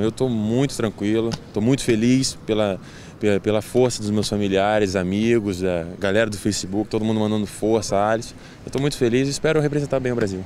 Eu estou muito tranquilo, estou muito feliz pela, pela, pela, força dos meus familiares, amigos, a galera do Facebook, todo mundo mandando força, Alice. Eu estou muito feliz e espero representar bem o Brasil.